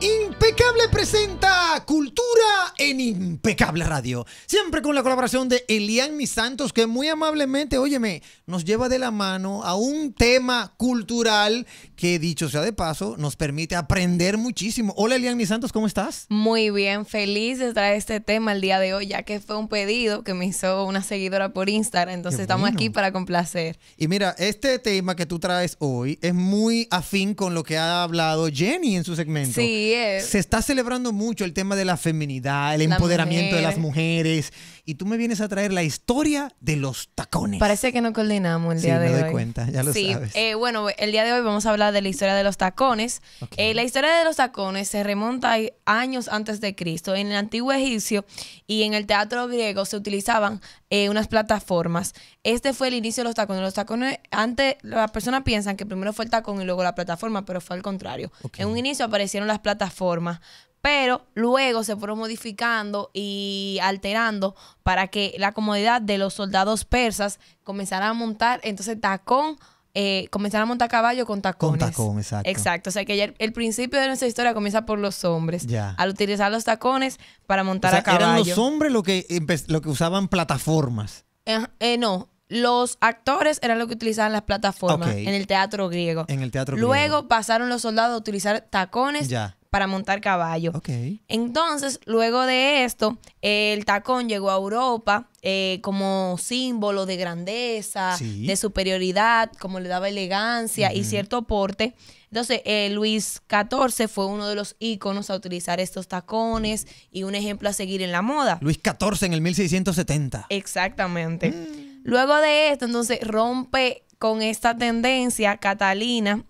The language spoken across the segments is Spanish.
Impecable presenta Cultura en Impecable Radio. Siempre con la colaboración de Elian Santos, que muy amablemente, óyeme, nos lleva de la mano a un tema cultural que, dicho sea de paso, nos permite aprender muchísimo. Hola Elian Santos, ¿cómo estás? Muy bien, feliz de traer este tema el día de hoy, ya que fue un pedido que me hizo una seguidora por Instagram. Entonces estamos aquí para complacer. Y mira, este tema que tú traes hoy es muy afín con lo que ha hablado Jenny en su segmento. Sí se está celebrando mucho el tema de la feminidad, el empoderamiento de las mujeres y tú me vienes a traer la historia de los tacones. Parece que no coordinamos el día de hoy. Sí, me doy cuenta, ya lo sabes. Eh, bueno, el día de hoy vamos a hablar de la historia de los tacones. Eh, la historia de los tacones se remonta a años antes de Cristo. En el antiguo egipcio y en el teatro griego se utilizaban eh, unas plataformas. Este fue el inicio de los tacones. Los tacones, antes las personas piensan que primero fue el tacón y luego la plataforma, pero fue al contrario. En un inicio aparecieron las plataformas pero luego se fueron modificando y alterando para que la comodidad de los soldados persas comenzara a montar entonces tacón. Eh, a montar caballo con tacones. Con tacón, exacto. Exacto. O sea que el, principio de nuestra historia comienza por los hombres. Ya. Al utilizar los tacones para montar a caballo. Eran los hombres los que, lo que usaban plataformas. Eh, eh, no, los actores eran los que utilizaban las plataformas en el teatro griego. En el teatro griego. Luego pasaron los soldados a utilizar tacones ya para montar caballo. Okay. Entonces, luego de esto, el tacón llegó a Europa eh, como símbolo de grandeza, de superioridad, como le daba elegancia y cierto porte. Entonces, eh, Luis XIV fue uno de los íconos a utilizar estos tacones y un ejemplo a seguir en la moda. Luis XIV en el 1670. Exactamente. Mm. Luego de esto, entonces rompe con esta tendencia Catalina,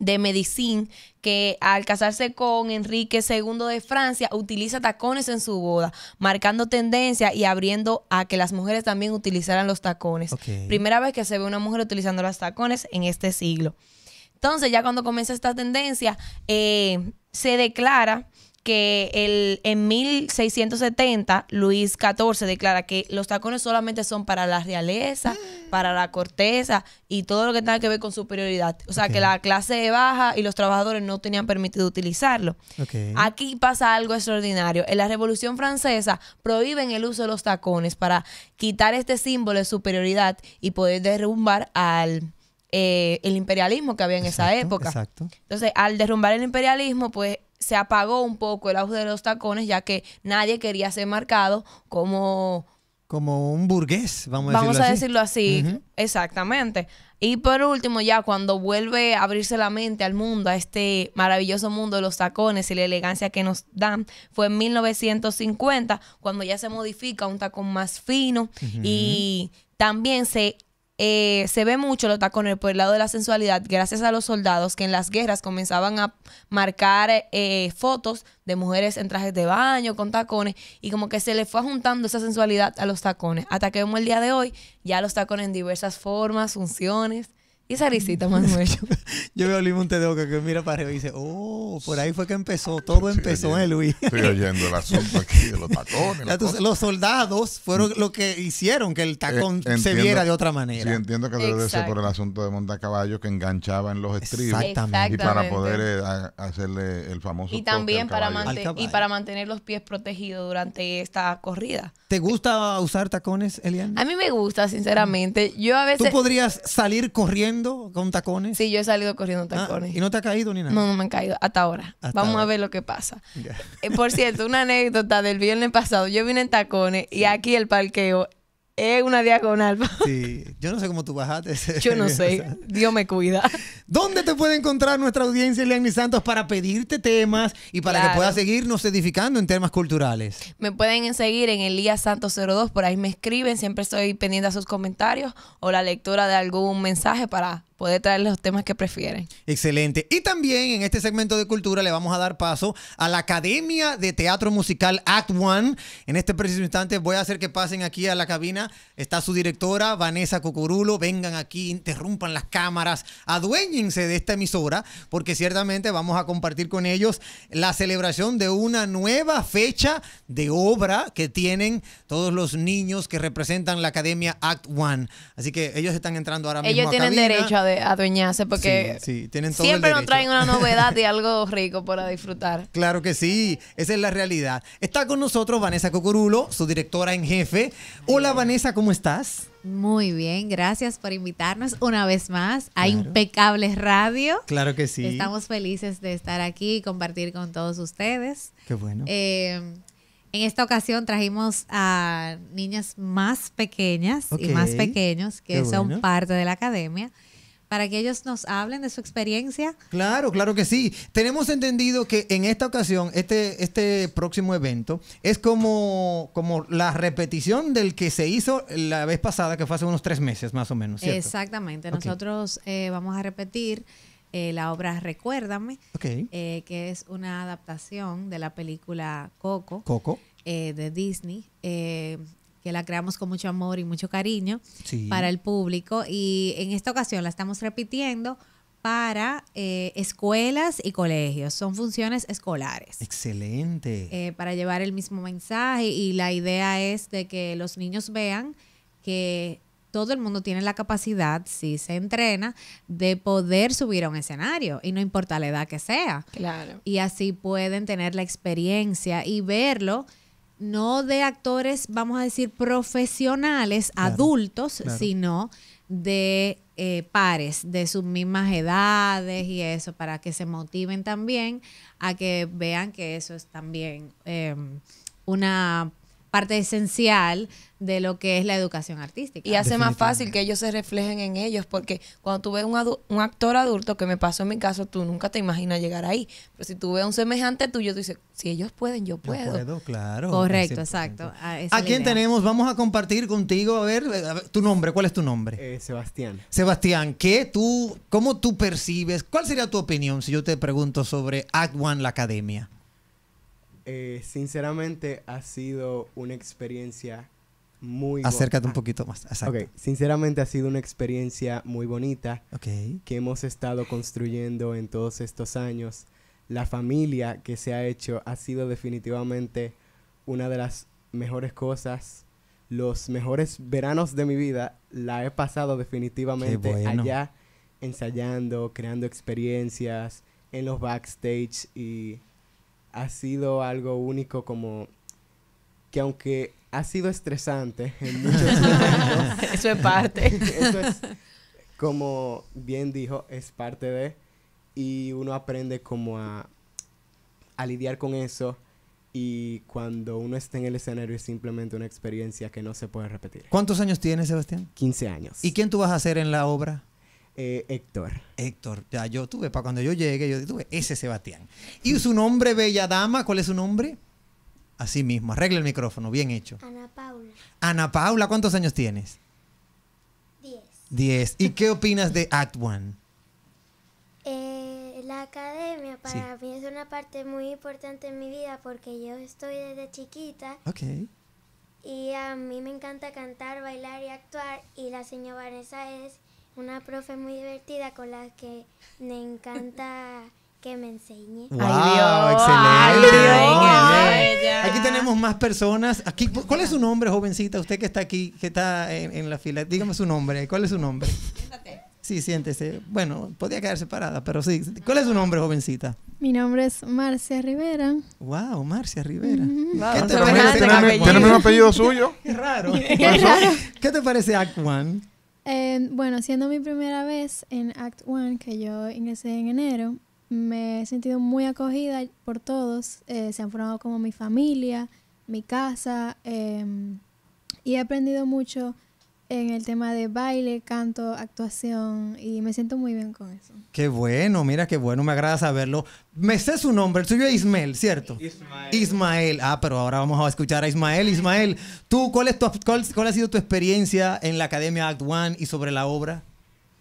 de medicín que al casarse con Enrique II de Francia utiliza tacones en su boda, marcando tendencia y abriendo a que las mujeres también utilizaran los tacones. Primera vez que se ve una mujer utilizando los tacones en este siglo. Entonces ya cuando comienza esta tendencia, eh, se declara que el, en 1670 Luis XIV declara que los tacones solamente son para la realeza, para la corteza y todo lo que tenga que ver con superioridad. O sea, que la clase baja y los trabajadores no tenían permitido utilizarlo. Aquí pasa algo extraordinario. En la Revolución Francesa prohíben el uso de los tacones para quitar este símbolo de superioridad y poder derrumbar al... Eh, el imperialismo que había en esa época. Exacto. Entonces, al derrumbar el imperialismo, pues se apagó un poco el auge de los tacones, ya que nadie quería ser marcado como... Como un burgués, vamos a decirlo vamos a decirlo así, exactamente. Y por último, ya cuando vuelve a abrirse la mente al mundo, a este maravilloso mundo de los tacones y la elegancia que nos dan, fue en 1950, cuando ya se modifica un tacón más fino y también se eh, se ve mucho los tacones por el lado de la sensualidad, gracias a los soldados que en las guerras comenzaban a marcar eh, fotos de mujeres en trajes de baño, con tacones, y como que se le fue juntando esa sensualidad a los tacones. Hasta que vemos el día de hoy, ya los tacones en diversas formas, funciones ¿Y Sarisita, más Manuel? yo veo a Luis Montedoca que mira para arriba y dice, oh, por ahí fue que empezó, todo empezó, ¿eh, Luis? Estoy oyendo el asunto aquí de los tacones. los soldados fueron mm. lo que hicieron que el tacón eh, se viera de otra manera. Sí, entiendo que debe ser por el asunto de montacaballo que enganchaba en los estribos. Exactamente. Y para poder eh, hacerle el famoso Y también para, y para mantener los pies protegidos durante esta corrida. ¿Te gusta usar tacones, Elian? A mí me gusta, sinceramente. Yo a veces... Tú podrías salir corriendo con tacones? Sí, yo he salido corriendo con ah, tacones. ¿Y no te ha caído ni nada? No, no me han caído hasta ahora. Vamos a ver lo que pasa. Eh, por cierto, una anécdota del viernes pasado. Yo vine en tacones y aquí el parqueo es una diagonal. Sí, yo no sé cómo tú bajaste. yo no sé, Dios me cuida. ¿Dónde te puede encontrar nuestra audiencia, y Santos, para pedirte temas y para que puedas seguirnos edificando en temas culturales? Me pueden seguir en Elías Santos 02, por ahí me escriben, siempre estoy pendiente a sus comentarios o la lectura de algún mensaje para poder traer los temas que prefieren. Excelente. Y también en este segmento de cultura le vamos a dar paso a la Academia de Teatro Musical Act One. En este preciso instante voy a hacer que pasen aquí a la cabina. Está su directora, Vanessa Cucurulo. Vengan aquí, interrumpan las cámaras, aduéñense de esta emisora, porque ciertamente vamos a compartir con ellos la celebración de una nueva fecha de obra que tienen todos los niños que representan la Academia Act One. Así que ellos están entrando ahora mismo. Ellos tienen derecho a adueñarse porque tienen siempre nos traen una novedad y algo rico para disfrutar. Claro que sí, esa es la realidad. Está con nosotros Vanessa Cocorulo, su directora en jefe. Hola Vanessa, ¿cómo estás? Muy bien, gracias por invitarnos una vez más a Impecables Radio. Claro que sí. Estamos felices de estar aquí y compartir con todos ustedes. Qué bueno. Eh, en esta ocasión trajimos a niñas más pequeñas y más pequeños que son parte de la academia para que ellos nos hablen de su experiencia. Claro, claro que sí. Tenemos entendido que en esta ocasión, este, este próximo evento, es como, como la repetición del que se hizo la vez pasada, que fue hace unos tres meses más o menos. Exactamente. Nosotros eh, vamos a repetir eh, la obra Recuérdame, eh, que es una adaptación de la película Coco. Coco. de Disney que la creamos con mucho amor y mucho cariño para el público. Y en esta ocasión la estamos repitiendo para eh, escuelas y colegios. Son funciones escolares. Excelente. Eh, para llevar el mismo mensaje y la idea es de que los niños vean que todo el mundo tiene la capacidad, si se entrena, de poder subir a un escenario y no importa la edad que sea. Claro. Y así pueden tener la experiencia y verlo no de actores, vamos a decir, profesionales, adultos, sino de eh, pares de sus mismas edades y eso, para que se motiven también a que vean que eso es también em, una parte esencial de lo que es la educación artística. Y hace más fácil que ellos se reflejen en ellos, porque cuando tú ves un, actor adulto, que me pasó en mi caso, tú nunca te imaginas llegar ahí. Pero si tú ves un semejante tuyo, tú dices, si ellos pueden, yo puedo. Yo puedo, claro. Correcto, exacto. Ah, ¿A quién tenemos? Vamos a compartir contigo, a ver, tu nombre, ¿cuál es tu nombre? Eh, Sebastián. Sebastián, ¿qué tú, cómo tú percibes, cuál sería tu opinión si yo te pregunto sobre Act One, la academia? eh, sinceramente ha sido una experiencia muy Acércate un poquito más. Exacto. Sinceramente ha sido una experiencia muy bonita okay. que hemos estado construyendo en todos estos años. La familia que se ha hecho ha sido definitivamente una de las mejores cosas. Los mejores veranos de mi vida la he pasado definitivamente allá ensayando, creando experiencias en los backstage y ha sido algo único como que aunque ha sido estresante en muchos momentos, eso es parte. eso es como bien dijo, es parte de y uno aprende como a, a lidiar con eso y cuando uno está en el escenario es simplemente una experiencia que no se puede repetir. ¿Cuántos años tienes, Sebastián? 15 años. ¿Y quién tú vas a hacer en la obra? Eh, Héctor. Héctor, ya yo tuve, para cuando yo llegué yo tuve ese Sebastián. ¿Y su nombre, bella dama? ¿Cuál es su nombre? Así mismo, arregla el micrófono, bien hecho. Ana Paula. Ana Paula, ¿cuántos años tienes? Diez. Diez. ¿Y qué opinas de Act One? Eh, la academia para mí es una parte muy importante en mi vida porque yo estoy desde chiquita. Ok. Y a mí me encanta cantar, bailar y actuar y la señora Vanessa es una profe muy divertida con la que me encanta que me enseñe. ¡Wow! Ay, ¡Excelente! Ay, Dios. aquí tenemos más personas. Aquí, ¿Cuál es su nombre, jovencita? Usted que está aquí, que está en, la fila. Dígame su nombre. ¿Cuál es su nombre? Siéntate. Sí, siéntese. Bueno, podía quedarse parada, pero sí. ¿Cuál es su nombre, jovencita? Mi nombre es Marcia Rivera. Wow, Marcia Rivera. ¿Qué te parece? ¿Tiene el mismo apellido suyo? Qué raro. ¿Qué, te parece one bueno, siendo mi primera vez en Act One, que yo ingresé en enero, me he sentido muy acogida por todos. Eh, se han formado como mi familia, mi casa, em, y he aprendido mucho en el tema de baile, canto, actuación y me siento muy bien con eso. Qué bueno, mira qué bueno, me agrada saberlo. Me sé su nombre, el suyo es Ismael, ¿cierto? Ismael. Ah, pero ahora vamos a escuchar a Ismael. Ismael, ¿tú cuál, es tu, cuál, ha sido tu experiencia en la Academia Act One y sobre la obra?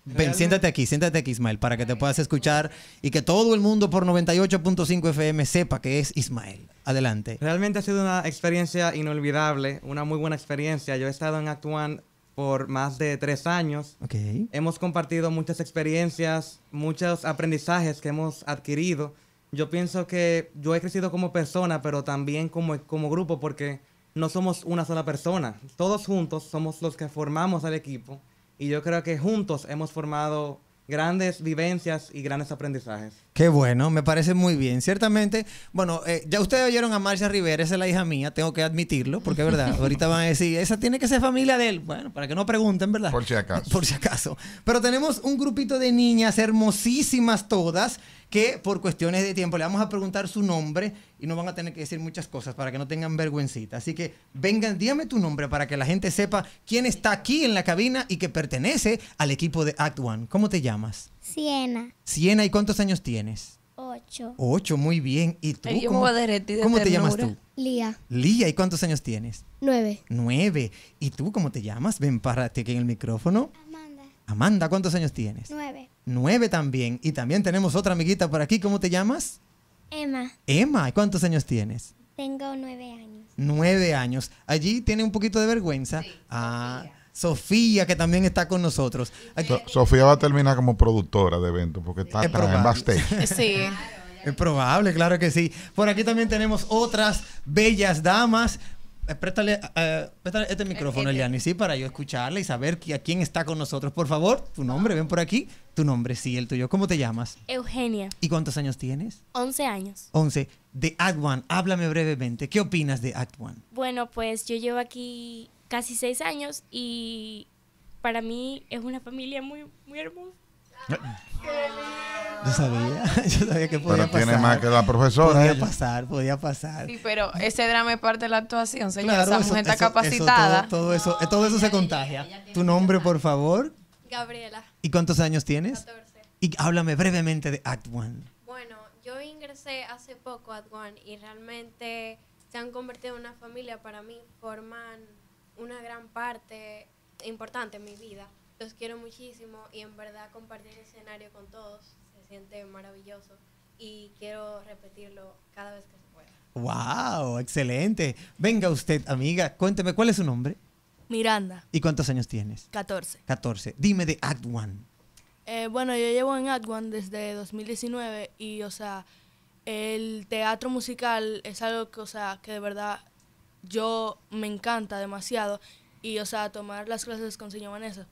Ven, siéntate aquí, siéntate aquí, Ismael, para que te puedas escuchar y que todo el mundo por 98.5 FM sepa que es Ismael. Adelante. Realmente ha sido una experiencia inolvidable, una muy buena experiencia. Yo he estado en Act One por más de tres años. Okay. Hemos compartido muchas experiencias, muchos aprendizajes que hemos adquirido. Yo pienso que yo he crecido como persona, pero también como, como grupo, porque no somos una sola persona. Todos juntos somos los que formamos al equipo y yo creo que juntos hemos formado grandes vivencias y grandes aprendizajes. Qué bueno, me parece muy bien. Ciertamente, bueno, eh, ya ustedes oyeron a Marcia Rivera, esa es la hija mía, tengo que admitirlo, porque es verdad, ahorita van a decir, esa tiene que ser familia de él. Bueno, para que no pregunten, ¿verdad? Por si acaso. Por si acaso. Pero tenemos un grupito de niñas hermosísimas todas que por cuestiones de tiempo le vamos a preguntar su nombre y no van a tener que decir muchas cosas para que no tengan vergüencita. Así que vengan, dígame tu nombre para que la gente sepa quién está aquí en la cabina y que pertenece al equipo de Act One. ¿Cómo te llamas? Siena. Siena, ¿y cuántos años tienes? Ocho. Ocho, muy bien. ¿Y tú? ¿Cómo, ¿cómo te llamas tú? Lía. Lía, ¿y cuántos años tienes? Nueve. Nueve. ¿Y tú cómo te llamas? Ven, párate aquí en el micrófono. Amanda. Amanda, ¿cuántos años tienes? Nueve nueve también. Y también tenemos otra amiguita por aquí. ¿Cómo te llamas? Emma. Emma, ¿cuántos años tienes? Tengo nueve años. Nueve años. Allí tiene un poquito de vergüenza. Ah, a Sofía. que también está con nosotros. Sofía va a terminar como productora de eventos porque está es en Sí. Es probable, claro que sí. Por aquí también tenemos otras bellas damas. Eh, eh, préstale, este micrófono, eh, Eliani, sí, para yo escucharla y saber a quién está con nosotros. Por favor, tu nombre, ven por aquí. Tu nombre, sí, el tuyo. ¿Cómo te llamas? Eugenia. ¿Y cuántos años tienes? 11 años. 11. De Act One, háblame brevemente. ¿Qué opinas de Act One? Bueno, pues yo llevo aquí casi 6 años y para mí es una familia muy, muy hermosa. Yo sabía, yo sabía que podía pero tiene más que la profesora. Podía pasar, podía pasar. Sí, pero ese drama es parte de la actuación, señor. Esa mujer está capacitada. todo eso, todo eso se contagia. tu nombre, por favor. Gabriela. ¿Y cuántos años tienes? 14. Y háblame brevemente de Act One. Bueno, yo ingresé hace poco a Act One y realmente se han convertido en una familia para mí. Forman una gran parte importante en mi vida. Los quiero muchísimo y en verdad compartir el escenario con todos se siente maravilloso y quiero repetirlo cada vez que se pueda. ¡Wow! Excelente. Venga usted, amiga, cuénteme cuál es su nombre. Miranda. ¿Y cuántos años tienes? 14. 14. Dime de Act One. Eh, bueno, yo llevo en Act One desde 2019 y, o sea, el teatro musical es algo que, o sea, que de verdad yo me encanta demasiado y, o sea, tomar las clases con señor Vanessa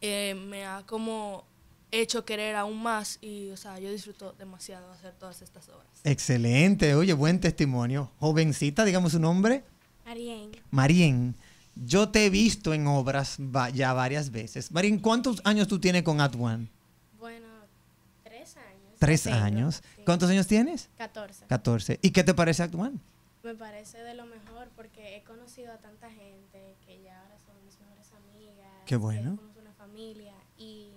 eh, me ha como hecho querer aún más y, o sea, yo disfruto demasiado hacer todas estas obras. Excelente, oye, buen testimonio. Jovencita, digamos su nombre. Marien. Marien. Yo te he visto en obras ya varias veces. Marín, ¿cuántos años tú tienes con At One? Bueno, tres años. Tres años. ¿Cuántos años tienes? Catorce. Catorce. ¿Y qué te parece At One? Me parece de lo mejor porque he conocido a tanta gente que ya ahora son mis mejores amigas. Qué bueno. Somos una familia y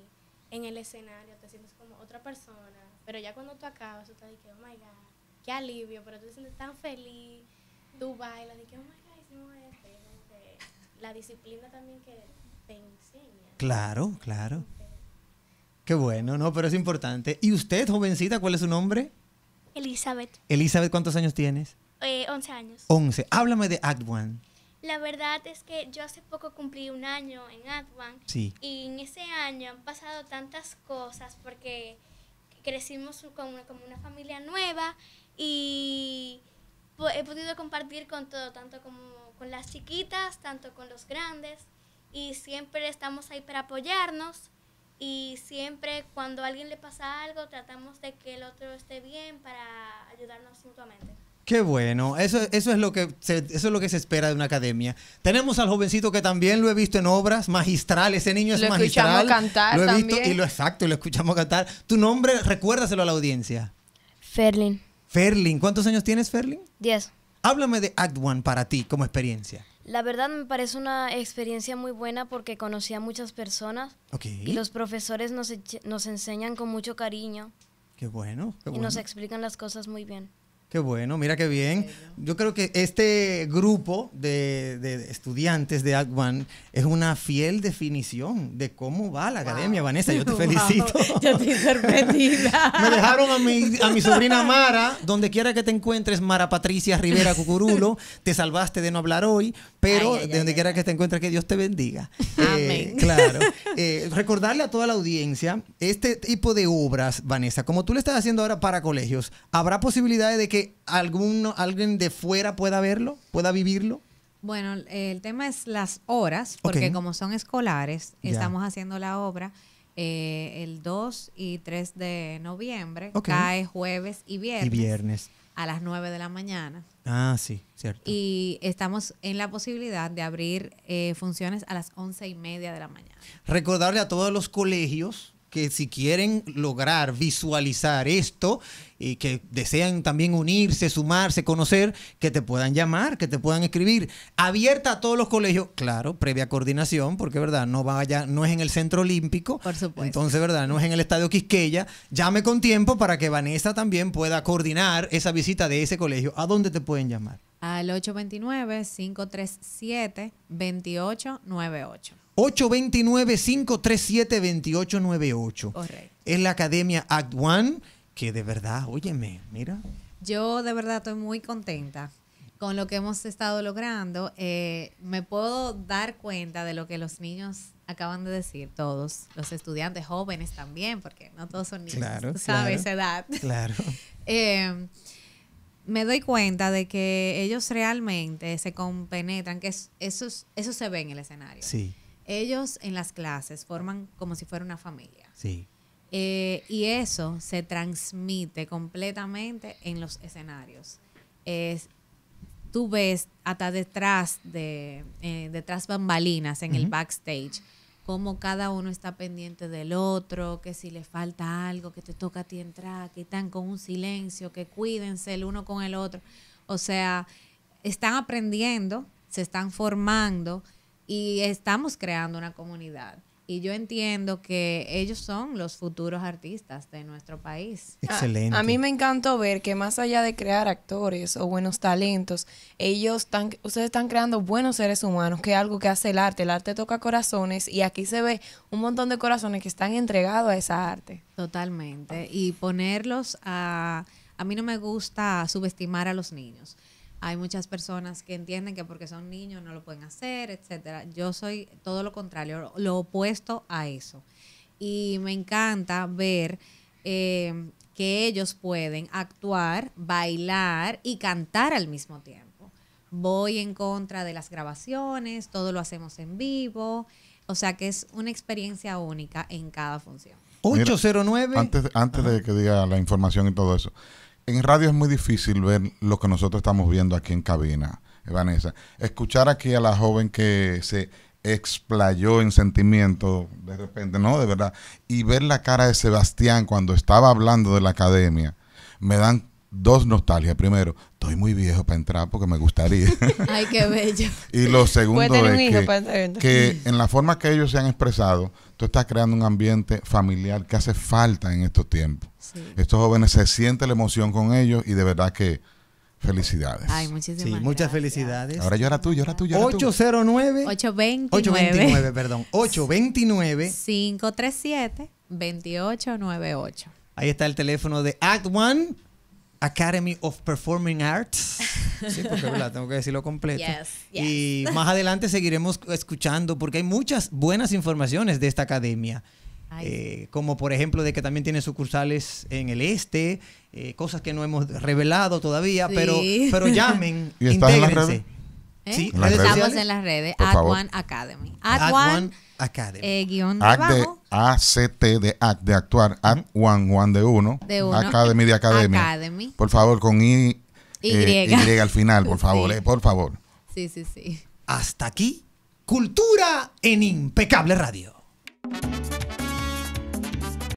en el escenario te sientes como otra persona. Pero ya cuando tú acabas, tú te dices, oh my God, qué alivio. Pero tú te sientes tan feliz, tú bailas, dices, oh my God, hicimos esto la disciplina también que te enseña. Claro, claro. Qué bueno, no, pero es importante. ¿Y usted, jovencita, cuál es su nombre? Elizabeth. Elizabeth, ¿cuántos años tienes? 11 eh, años. 11. Háblame de Act One. La verdad es que yo hace poco cumplí un año en Adwan. Sí. Y en ese año han pasado tantas cosas porque crecimos como como una familia nueva y he podido compartir con todo, tanto como con las chiquitas, tanto con los grandes, y siempre estamos ahí para apoyarnos y siempre cuando a alguien le pasa algo tratamos de que el otro esté bien para ayudarnos mutuamente. Qué bueno, eso, eso, es lo que se, eso es lo que se espera de una academia. Tenemos al jovencito que también lo he visto en obras, magistral, ese niño es lo Escuchamos cantar lo he visto y lo exacto, lo escuchamos cantar. Tu nombre, recuérdaselo a la audiencia. Ferlin. Ferlin, ¿cuántos años tienes, Ferlin? Diez. Háblame de Act One para ti como experiencia. La verdad me parece una experiencia muy buena porque conocí a muchas personas y los profesores nos, enseñan con mucho cariño. qué bueno. Y nos explican las cosas muy bien. Qué bueno, mira qué bien. Yo creo que este grupo de, estudiantes de Act es una fiel definición de cómo va la academia, Vanessa. Yo te felicito. Yo sorprendida. Me dejaron a mi, a mi sobrina Mara, donde quiera que te encuentres, Mara Patricia Rivera Cucurulo. Te salvaste de no hablar hoy, pero donde quiera que te encuentres, que Dios te bendiga. Amén. Eh, claro. Eh, recordarle a toda la audiencia, este tipo de obras, Vanessa, como tú le estás haciendo ahora para colegios, ¿habrá posibilidades de que alguien de fuera pueda verlo, pueda vivirlo? Bueno, el tema es las horas, porque como son escolares, estamos haciendo la obra eh, el 2 y 3 de noviembre, cae jueves y viernes. A las 9 de la mañana. Ah, sí, cierto. Y estamos en la posibilidad de abrir eh, funciones a las 11 y media de la mañana. Recordarle a todos los colegios que si quieren lograr visualizar esto y que desean también unirse, sumarse, conocer, que te puedan llamar, que te puedan escribir. Abierta a todos los colegios, claro, previa coordinación, porque verdad, no vaya, no es en el centro olímpico. Entonces, verdad, no es en el estadio Quisqueya. Llame con tiempo para que Vanessa también pueda coordinar esa visita de ese colegio. ¿A dónde te pueden llamar? Al 829 537 2898. 829-537-2898. Correcto. Es la Academia Act One, que de verdad, óyeme, mira. Yo de verdad estoy muy contenta con lo que hemos estado logrando. Eh, me puedo dar cuenta de lo que los niños acaban de decir, todos, los estudiantes jóvenes también, porque no todos son niños, tú sabes, edad. Claro. Eh, me doy cuenta de que ellos realmente se compenetran, que eso, eso se ve en el escenario. Sí ellos en las clases forman como si fuera una familia. Sí. Eh, y eso se transmite completamente en los escenarios. tú ves hasta detrás de eh, detrás bambalinas en el backstage cómo cada uno está pendiente del otro, que si le falta algo, que te toca a ti entrar, que están con un silencio, que cuídense el uno con el otro. O sea, están aprendiendo, se están formando, y estamos creando una comunidad. Y yo entiendo que ellos son los futuros artistas de nuestro país. Ah, Excelente. A, mí me encantó ver que más allá de crear actores o buenos talentos, ellos están, ustedes están creando buenos seres humanos, que es algo que hace el arte. El arte toca corazones y aquí se ve un montón de corazones que están entregados a esa arte. Totalmente. Y ponerlos a... A mí no me gusta subestimar a los niños hay muchas personas que entienden que porque son niños no lo pueden hacer, etcétera. Yo soy todo lo contrario, lo opuesto a eso. Y me encanta ver eh, que ellos pueden actuar, bailar y cantar al mismo tiempo. Voy en contra de las grabaciones, todo lo hacemos en vivo. O sea que es una experiencia única en cada función. 809. antes antes de que diga la información y todo eso, en radio es muy difícil ver lo que nosotros estamos viendo aquí en cabina, Vanessa. Escuchar aquí a la joven que se explayó en sentimiento de repente, ¿no? De verdad. Y ver la cara de Sebastián cuando estaba hablando de la academia, me dan dos nostalgias. Primero, estoy muy viejo para entrar porque me gustaría. Ay, qué bello. y lo segundo es que, en la forma que ellos se han expresado, tú estás creando un ambiente familiar que hace falta en estos tiempos. Estos jóvenes se sienten la emoción con ellos y de verdad que felicidades. Ay, muchísimas sí, muchas felicidades. Ahora era tú, era tú, tuyo 809 829 829, perdón. 829 537 2898. Ahí está el teléfono de Act One Academy of Performing Arts. Sí, porque verdad, tengo que decirlo completo. Y más adelante seguiremos escuchando porque hay muchas buenas informaciones de esta academia. Eh, como por ejemplo de que también tiene sucursales en el este, eh, cosas que no hemos revelado todavía, pero, pero llamen, ¿Y ¿Eh? Sí. en las redes? Estamos en las redes, At One Academy. At, One Academy. Eh, act de de act, de actuar. Act one, one de uno. De Academy de academia. Academy. Por favor, con I. Y. Eh, al final, por favor, eh, por favor. Sí, sí, sí. Hasta aquí, Cultura en Impecable Radio.